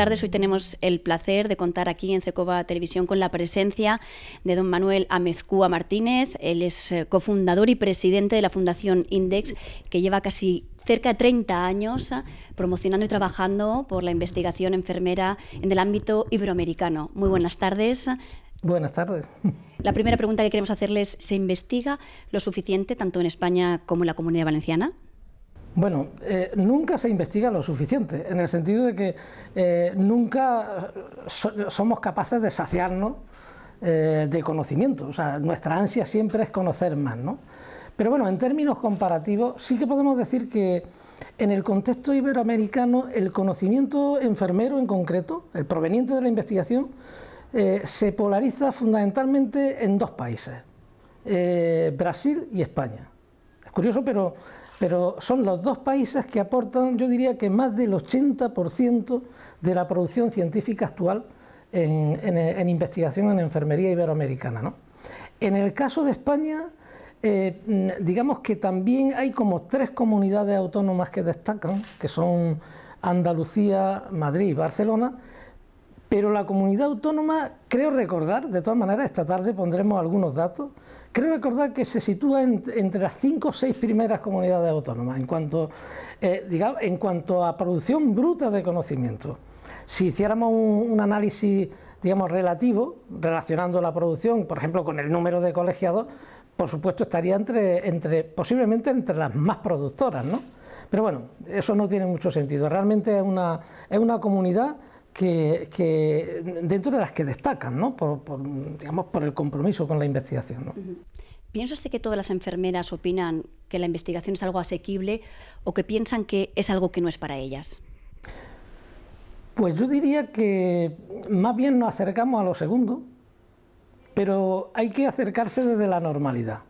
tardes. Hoy tenemos el placer de contar aquí en Cecova Televisión con la presencia de don Manuel Amezcúa Martínez. Él es eh, cofundador y presidente de la Fundación Index, que lleva casi cerca de 30 años ah, promocionando y trabajando por la investigación enfermera en el ámbito iberoamericano. Muy buenas tardes. Buenas tardes. La primera pregunta que queremos hacerles, ¿se investiga lo suficiente tanto en España como en la Comunidad Valenciana? Bueno, eh, nunca se investiga lo suficiente, en el sentido de que eh, nunca eh, somos capaces de saciarnos de conocimiento. O sea, nuestra ansia siempre es conocer más, ¿no? Pero bueno, en términos comparativos, sí que podemos decir que en el contexto iberoamericano, el conocimiento enfermero en concreto, el proveniente de la investigación, se polariza fundamentalmente en dos países, Brasil y España. Es curioso, pero pero son los dos países que aportan, yo diría que más del 80% de la producción científica actual en, investigación en enfermería iberoamericana. En el caso de España, eh, digamos que también hay como tres comunidades autónomas que destacan, que son Andalucía, Madrid y Barcelona, pero la comunidad autónoma, creo recordar, de todas maneras, esta tarde pondremos algunos datos, creo recordar que se sitúa entre las cinco o seis primeras comunidades autónomas en cuanto, eh, en cuanto a producción bruta de conocimiento. Si hiciéramos un, análisis digamos, relativo, relacionando la producción, por ejemplo, con el número de colegiados, por supuesto estaría entre posiblemente entre las más productoras, ¿no? Pero bueno, eso no tiene mucho sentido. Realmente es una, es una comunidad que, dentro de las que destacan, ¿no? por, digamos, por el compromiso con la investigación. ¿no? que todas las enfermeras opinan que la investigación es algo asequible o que piensan que es algo que no es para ellas? Pues yo diría que más bien nos acercamos a lo segundo, pero hay que acercarse desde la normalidad.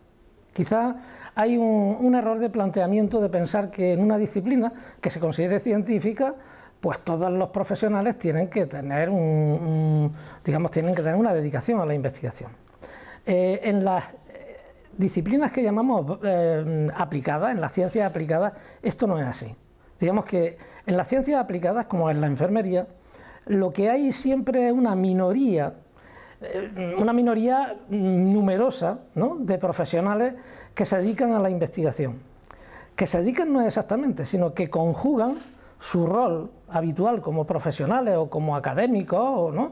Quizá hay un error de planteamiento de pensar que en una disciplina que se considere científica pues todos los profesionales tienen que tener un, digamos tienen que tener una dedicación a la investigación. Eh, en las eh, disciplinas que llamamos eh, aplicadas, en las ciencias aplicadas, esto no es así. Digamos que en las ciencias aplicadas, como en la enfermería, lo que hay siempre es una minoría, una minoría numerosa ¿no? de profesionales que se dedican a la investigación. Que se dedican no exactamente, sino que conjugan su rol habitual como profesionales o como académicos, ¿no?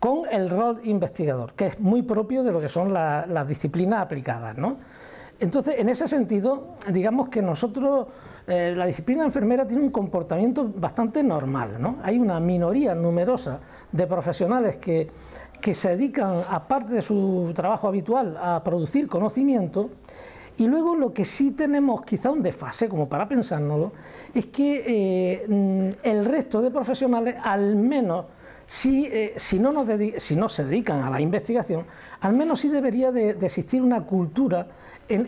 con el rol investigador, que es muy propio de lo que son las disciplinas aplicadas. Entonces, en ese sentido, digamos que nosotros, eh, la disciplina enfermera tiene un comportamiento bastante normal. Hay una minoría numerosa de profesionales que, que se dedican, aparte de su trabajo habitual, a producir conocimiento y luego lo que sí tenemos quizá un desfase, como para pensárnoslo, es que eh, el resto de profesionales, al menos, eh, si, no se dedican a la investigación, al menos sí debería de, existir una cultura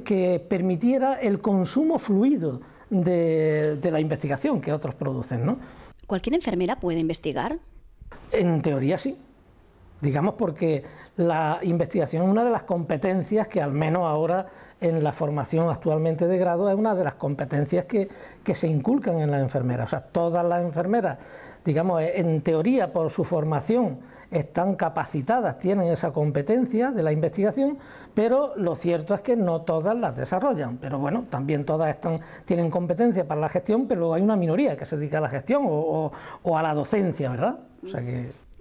que permitiera el consumo fluido de, de la investigación que otros producen. ¿no? ¿Cualquier enfermera puede investigar? En teoría sí. Digamos porque la investigación es una de las competencias que al menos ahora en la formación actualmente de grado es una de las competencias que, se inculcan en las enfermeras. O sea, todas las enfermeras, digamos, eh, en teoría por su formación están capacitadas, tienen esa competencia de la investigación, pero lo cierto es que no todas las desarrollan. Pero bueno, también todas tienen competencia para la gestión, pero hay una minoría que se dedica a la gestión o, a la docencia, ¿verdad?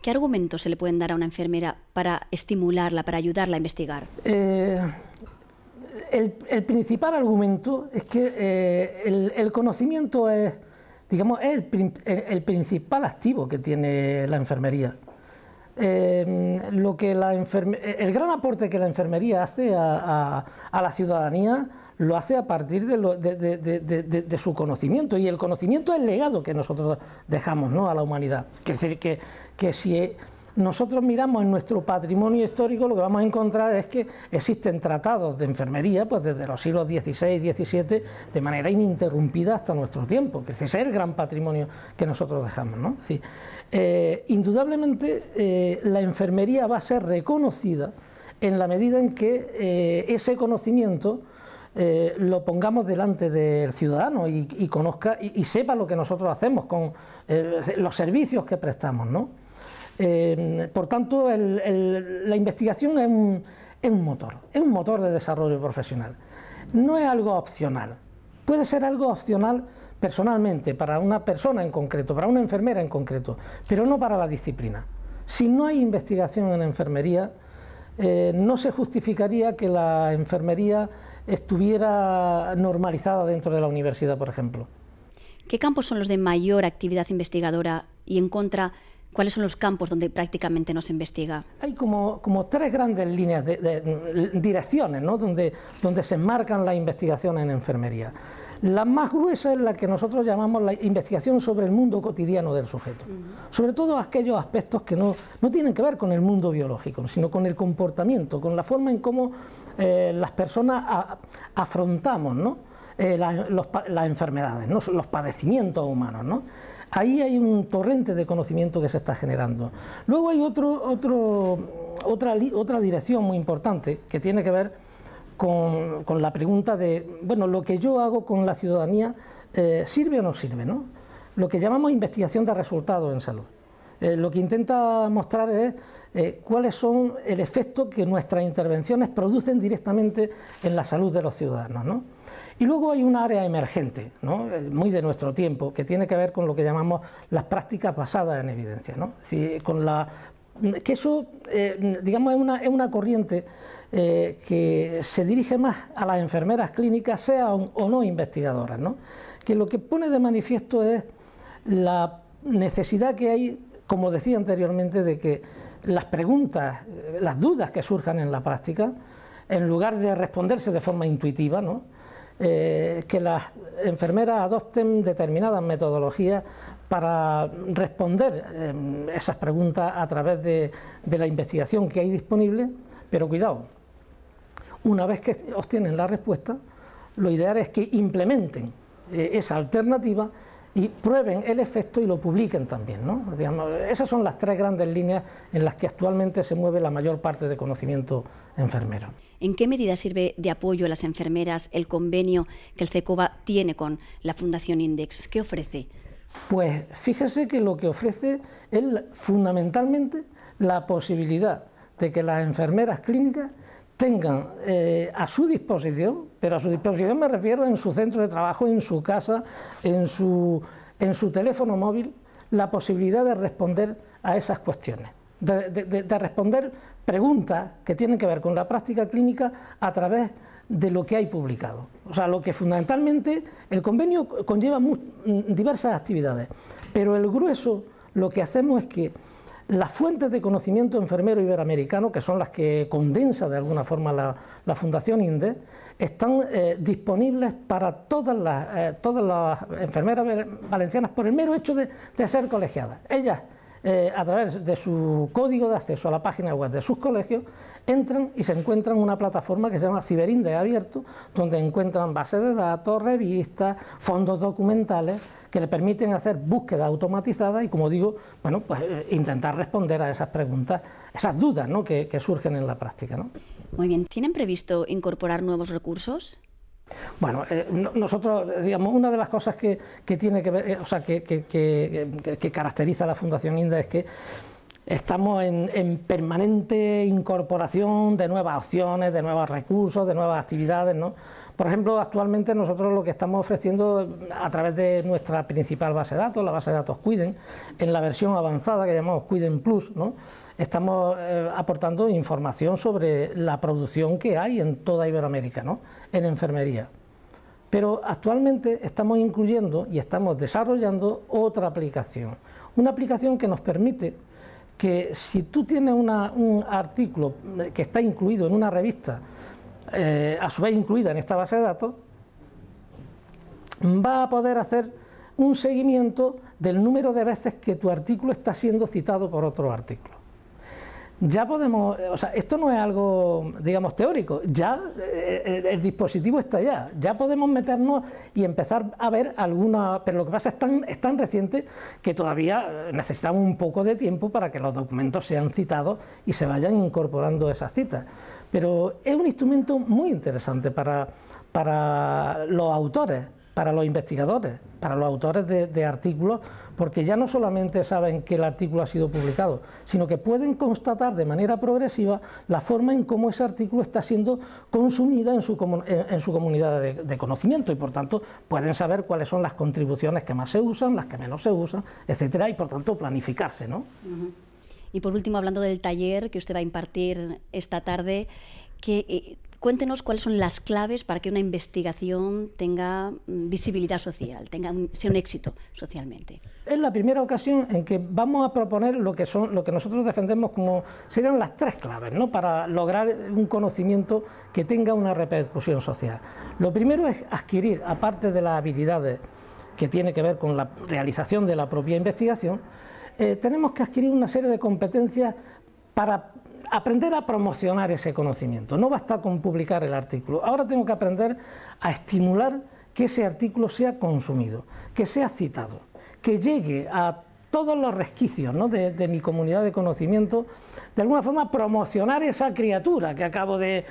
¿Qué argumentos se le pueden dar a una enfermera para estimularla, para ayudarla a investigar? Eh, el, principal argumento es que eh, el, conocimiento es, digamos, el, principal activo que tiene la enfermería. Eh, lo que la el gran aporte que la enfermería hace a, la ciudadanía lo hace a partir de, su conocimiento y el conocimiento es legado que nosotros dejamos ¿no? a la humanidad. Que, que, que si nosotros miramos en nuestro patrimonio histórico, lo que vamos a encontrar es que existen tratados de enfermería, pues desde los siglos XVI y XVII, de manera ininterrumpida hasta nuestro tiempo, que ese es el gran patrimonio que nosotros dejamos. ¿no? Eh, indudablemente, eh, la enfermería va a ser reconocida en la medida en que eh, ese conocimiento lo pongamos delante del ciudadano y, conozca y, sepa lo que nosotros hacemos con los servicios que prestamos, ¿no? Em, por tanto, la investigación es un, motor, es un motor de desarrollo profesional. No es algo opcional. Puede ser algo opcional personalmente, para una persona en concreto, para una enfermera en concreto, pero no para la disciplina. Si no hay investigación en enfermería, eh, no se justificaría que la enfermería estuviera normalizada dentro de la universidad, por ejemplo. ¿Qué campos son los de mayor actividad investigadora y en contra ¿Cuáles son los campos donde prácticamente no se investiga? Hay como, tres grandes líneas, de, mm, direcciones, ¿no? donde, donde se enmarcan las investigaciones en enfermería. La más gruesa es la que nosotros llamamos la investigación sobre el mundo cotidiano del sujeto, sobre todo aquellos aspectos que no, tienen que ver con el mundo biológico, sino con el comportamiento, con la forma en cómo eh, las personas afrontamos, ¿no? Eh, las enfermedades, ¿no? los padecimientos humanos. ¿no? Ahí hay un torrente de conocimiento que se está generando. Luego hay otro, otro, otra, otra dirección muy importante que tiene que ver con, la pregunta de, bueno, lo que yo hago con la ciudadanía, eh, ¿sirve o no sirve? ¿no? Lo que llamamos investigación de resultados en salud. Eh, lo que intenta mostrar es eh, cuáles son el efecto que nuestras intervenciones producen directamente en la salud de los ciudadanos. ¿no? Y luego hay un área emergente, ¿no? Eh, muy de nuestro tiempo, que tiene que ver con lo que llamamos las prácticas basadas en evidencia. ¿no? Si, con la, que eso, digamos, es una, es una corriente que se dirige más a las enfermeras clínicas, sean o no investigadoras, ¿no? que lo que pone de manifiesto es la necesidad que hay como decía anteriormente, de que las preguntas, eh, las dudas que surjan en la práctica, en lugar de responderse de forma intuitiva, eh, que las enfermeras adopten determinadas metodologías para responder em, esas preguntas a través de, de la investigación que hay disponible, pero cuidado, una vez que obtienen la respuesta, lo ideal es que implementen eh, esa alternativa y prueben el efecto y lo publiquen también. ¿no? esas son las tres grandes líneas en las que actualmente se mueve la mayor parte de conocimiento enfermero. ¿En qué medida sirve de apoyo a las enfermeras el convenio que el CECOBA tiene con la Fundación Index? ¿Qué ofrece? Pues fíjese que lo que ofrece es fundamentalmente la posibilidad de que las enfermeras clínicas tengan eh, a su disposición, pero a su disposición me refiero en su centro de trabajo, en su casa, en su, en su teléfono móvil, la posibilidad de responder a esas cuestiones, de, responder preguntas que tienen que ver con la práctica clínica a través de lo que hay publicado. O sea, lo que fundamentalmente el convenio conlleva diversas actividades, pero el grueso lo que hacemos es que las fuentes de conocimiento enfermero iberoamericano, que son las que condensa de alguna forma la, Fundación INDE, están eh, disponibles para todas las, eh, todas las enfermeras valencianas por el mero hecho de, de ser colegiadas. Ellas eh, a través de su código de acceso a la página web de sus colegios, entran y se encuentran una plataforma que se llama Ciberinde Abierto, donde encuentran bases de datos, revistas, fondos documentales que le permiten hacer búsqueda automatizada y, como digo, bueno, pues eh, intentar responder a esas preguntas, esas dudas ¿no? que, surgen en la práctica. Muy bien, ¿tienen previsto incorporar nuevos recursos? Bueno, eh, nosotros, digamos, una de las cosas que, tiene que ver, eh, o sea, que, caracteriza a la Fundación INDA es que estamos en, en, permanente incorporación de nuevas opciones, de nuevos recursos, de nuevas actividades, ¿no? Por ejemplo, actualmente nosotros lo que estamos ofreciendo a través de nuestra principal base de datos, la base de datos Cuiden, en la versión avanzada que llamamos Cuiden Plus, ¿no? estamos eh, aportando información sobre la producción que hay en toda Iberoamérica, en enfermería. Pero actualmente estamos incluyendo y estamos desarrollando otra aplicación, una aplicación que nos permite que si tú tienes un artículo eh, que está incluido en una revista, eh, a su vez incluida en esta base de datos, va a poder hacer un seguimiento del número de veces que tu artículo está siendo citado por otro artículo ya podemos, eh, o sea, esto no es algo, digamos, teórico, ya eh, eh, el, dispositivo está ya, ya podemos meternos y empezar a ver alguna, pero lo que pasa es tan, es tan reciente que todavía necesitamos un poco de tiempo para que los documentos sean citados y se vayan incorporando esas citas. Pero es un instrumento muy interesante para los autores, para los investigadores, para los autores de, artículos, porque ya no solamente saben que el artículo ha sido publicado, sino que pueden constatar de manera progresiva la forma en cómo ese artículo está siendo consumida en su, comunidad de, conocimiento y por tanto pueden saber cuáles son las contribuciones que más se usan, las que menos se usan, etcétera, y por tanto planificarse. ¿no? Y por último, hablando del taller que usted va a impartir esta tarde, que eh, Cuéntenos cuáles son las claves para que una investigación tenga mm, visibilidad social, tenga sea un éxito socialmente. Es la primera ocasión en que vamos a proponer lo que son, lo que nosotros defendemos como serían las tres claves, ¿no? Para lograr un conocimiento que tenga una repercusión social. Lo primero es adquirir, aparte de las habilidades que tiene que ver con la realización de la propia investigación, eh, tenemos que adquirir una serie de competencias para aprender a promocionar ese conocimiento. No basta con publicar el artículo. Ahora tengo que aprender a estimular que ese artículo sea consumido, que sea citado, que llegue a todos los resquicios de, mi comunidad de conocimiento, de alguna forma promocionar esa criatura que acabo de,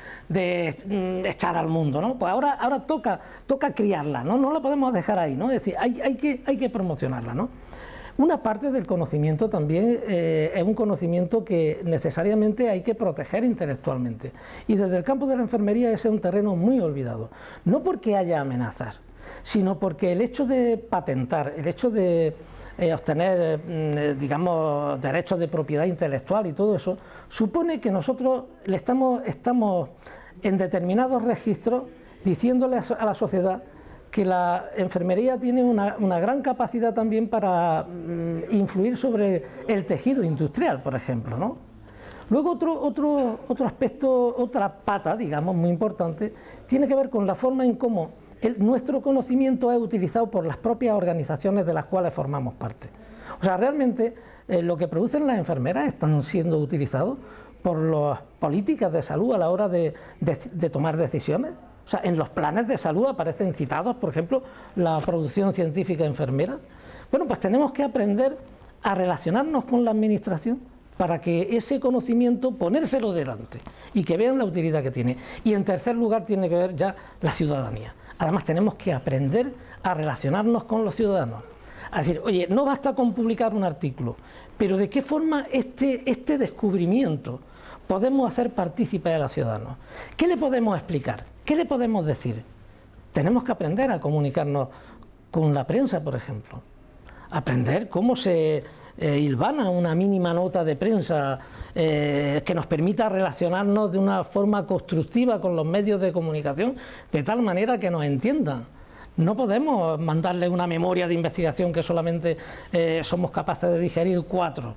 mm, echar al mundo. ¿no? Pues ahora, toca, toca criarla, ¿no? no la podemos dejar ahí, es decir, hay, que, hay que promocionarla. Una parte del conocimiento también eh, es un conocimiento que necesariamente hay que proteger intelectualmente. Y desde el campo de la enfermería ese es un terreno muy olvidado. No porque haya amenazas, sino porque el hecho de patentar, el hecho de eh, obtener, mm, eh, digamos, derechos de propiedad intelectual y todo eso, supone que nosotros le estamos, estamos en determinados registros diciéndoles a la sociedad que la enfermería tiene una, gran capacidad también para mm, influir sobre el tejido industrial, por ejemplo. ¿no? Luego otro, aspecto, otra pata, digamos, muy importante, tiene que ver con la forma en cómo nuestro conocimiento es utilizado por las propias organizaciones de las cuales formamos parte. O sea, realmente eh, lo que producen las enfermeras están siendo utilizados por las políticas de salud a la hora de tomar decisiones. O sea, en los planes de salud aparecen citados, por ejemplo, la producción científica enfermera. Bueno, pues tenemos que aprender a relacionarnos con la administración para que ese conocimiento ponérselo delante y que vean la utilidad que tiene. Y en tercer lugar tiene que ver ya la ciudadanía. Además tenemos que aprender a relacionarnos con los ciudadanos. A decir, oye, no basta con publicar un artículo, pero ¿de qué forma este, este descubrimiento podemos hacer partícipe a los ciudadanos? ¿Qué le podemos explicar? ¿Qué le podemos decir? Tenemos que aprender a comunicarnos con la prensa, por ejemplo. Aprender cómo se eh, hilvana una mínima nota de prensa eh, que nos permita relacionarnos de una forma constructiva con los medios de comunicación, de tal manera que nos entiendan. No podemos mandarle una memoria de investigación que solamente eh, somos capaces de digerir cuatro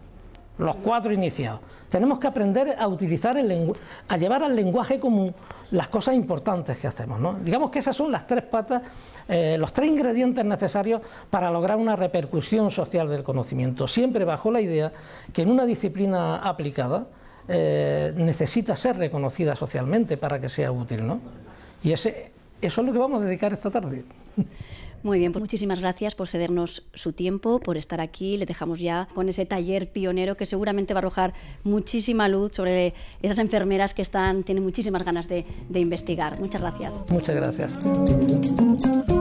los cuatro iniciados. Tenemos que aprender a utilizar el a llevar al lenguaje común las cosas importantes que hacemos. Digamos que esas son las tres patas, eh, los tres ingredientes necesarios para lograr una repercusión social del conocimiento, siempre bajo la idea que en una disciplina aplicada eh, necesita ser reconocida socialmente para que sea útil. ¿no? Y ese, eso es lo que vamos a dedicar esta tarde. Muy bien, pues muchísimas gracias por cedernos su tiempo, por estar aquí. Le dejamos ya con ese taller pionero que seguramente va a arrojar muchísima luz sobre esas enfermeras que están, tienen muchísimas ganas de, de investigar. Muchas gracias. Muchas gracias.